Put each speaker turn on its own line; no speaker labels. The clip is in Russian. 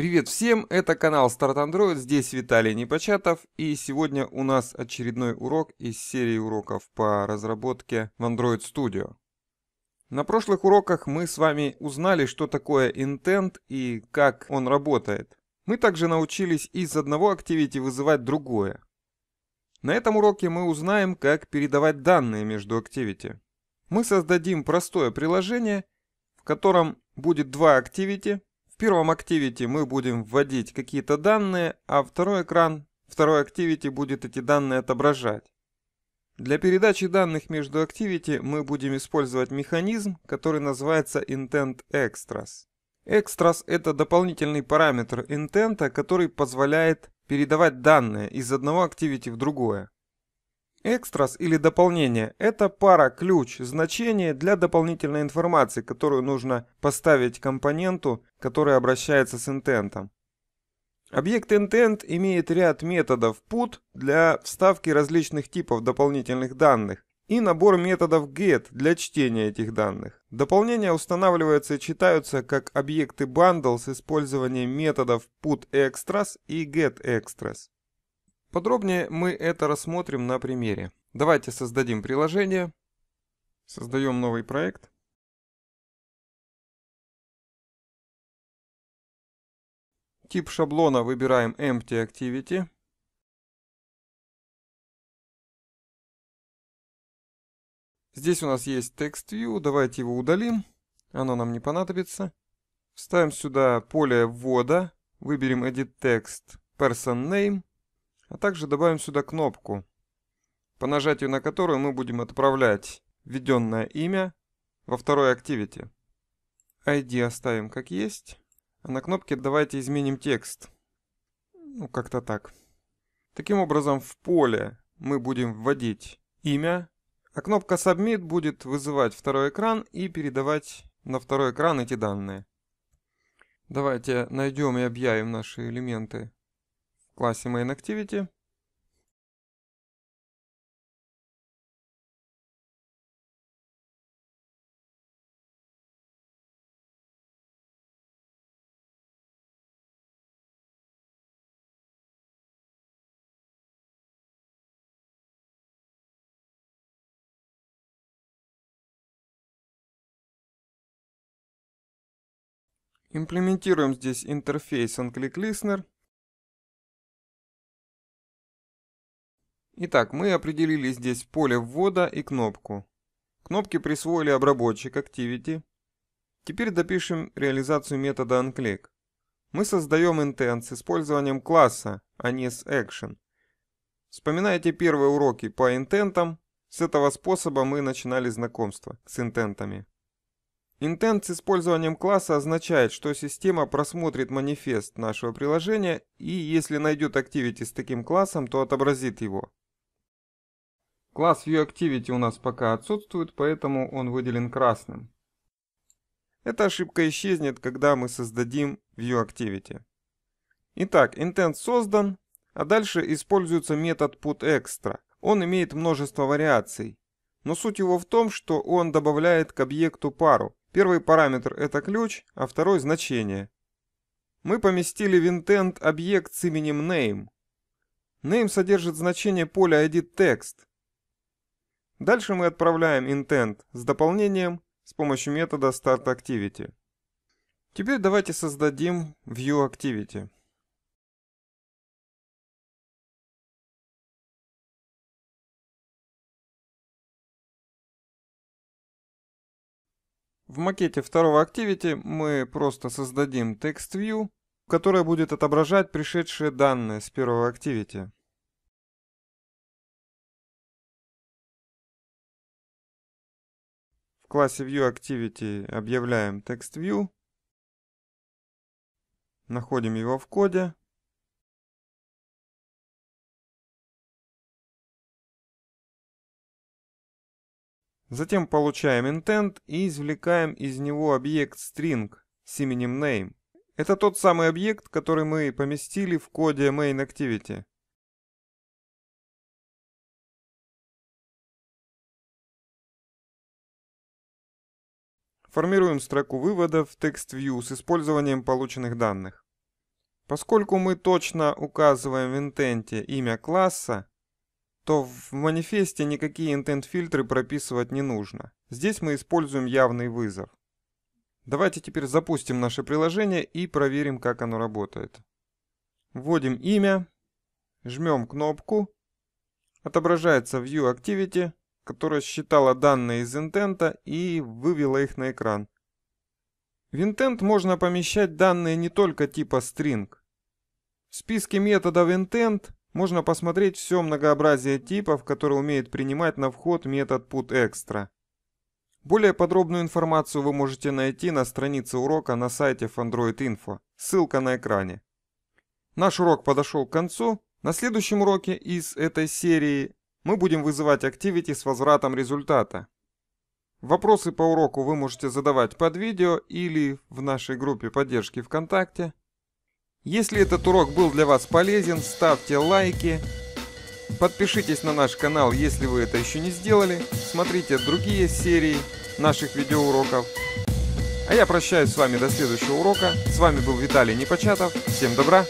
Привет всем, это канал Start Android, здесь Виталий Непочатов и сегодня у нас очередной урок из серии уроков по разработке в Android Studio. На прошлых уроках мы с вами узнали, что такое intent и как он работает. Мы также научились из одного activity вызывать другое. На этом уроке мы узнаем, как передавать данные между activity. Мы создадим простое приложение, в котором будет два activity, первом Activity мы будем вводить какие-то данные, а второй экран, второй Activity будет эти данные отображать. Для передачи данных между Activity мы будем использовать механизм, который называется Intent Extras. Extras — это дополнительный параметр Intent, который позволяет передавать данные из одного Activity в другое. Экстрас или дополнение – это пара, ключ, значение для дополнительной информации, которую нужно поставить компоненту, который обращается с интентом. Объект intent имеет ряд методов put для вставки различных типов дополнительных данных и набор методов get для чтения этих данных. Дополнения устанавливаются и читаются как объекты bundle с использованием методов put extras и get extras. Подробнее мы это рассмотрим на примере. Давайте создадим приложение.
Создаем новый проект. Тип шаблона выбираем Empty Activity. Здесь у нас есть TextView, давайте его удалим, оно нам не понадобится. Вставим
сюда поле ввода, выберем Edit Text Person Name. А также добавим сюда кнопку, по нажатию на которую мы будем отправлять введенное имя во второй Activity. ID оставим как есть. А на кнопке давайте изменим текст. Ну, как-то так. Таким образом, в поле мы будем вводить имя, а кнопка Submit будет вызывать второй экран и передавать на второй экран эти данные.
Давайте найдем и объявим наши элементы классе MainActivity Имплементируем здесь интерфейс OnClickListener.
Итак, мы определили здесь поле ввода и кнопку. Кнопки присвоили обработчик Activity. Теперь допишем реализацию метода onClick. Мы создаем intent с использованием класса, а не с action. Вспоминайте первые уроки по интентам. С этого способа мы начинали знакомство с интентами. Intent с использованием класса означает, что система просмотрит манифест нашего приложения и если найдет Activity с таким классом, то отобразит его. Класс ViewActivity у нас пока отсутствует, поэтому он выделен красным. Эта ошибка исчезнет, когда мы создадим ViewActivity. Итак, intent создан, а дальше используется метод putExtra. Он имеет множество вариаций, но суть его в том, что он добавляет к объекту пару. Первый параметр это ключ, а второй значение. Мы поместили в intent объект с именем name. Name содержит значение поля editText. Дальше мы отправляем intent с дополнением с помощью метода startActivity. Теперь давайте
создадим viewActivity. В макете второго Activity мы просто создадим TextView, которая будет отображать пришедшие данные с первого Activity. классе ViewActivity объявляем TextView. Находим его в коде. Затем получаем intent и извлекаем из него объект string с именем name. Это тот самый объект, который мы поместили в коде MainActivity. формируем строку вывода в TextView с использованием
полученных данных. Поскольку мы точно указываем в интенте имя класса, то в манифесте никакие интент-фильтры прописывать не нужно. Здесь мы используем явный вызов. Давайте теперь запустим наше приложение и проверим, как оно работает. Вводим имя, жмем кнопку, отображается View Activity, которая считала данные из интента и вывела их на экран. В Intent можно помещать данные не только типа string. В списке методов intent можно посмотреть все многообразие типов, которые умеет принимать на вход метод putExtra. Более подробную информацию вы можете найти на странице урока на сайте Android Info. Ссылка на экране. Наш урок подошел к концу. На следующем уроке из этой серии мы будем вызывать Activity с возвратом результата. Вопросы по уроку вы можете задавать под видео или в нашей группе поддержки ВКонтакте. Если этот урок был для вас полезен, ставьте лайки, подпишитесь на наш канал, если вы это еще не сделали, смотрите другие серии наших видеоуроков. А я прощаюсь с вами до следующего урока. С вами был Виталий Непочатов. Всем добра!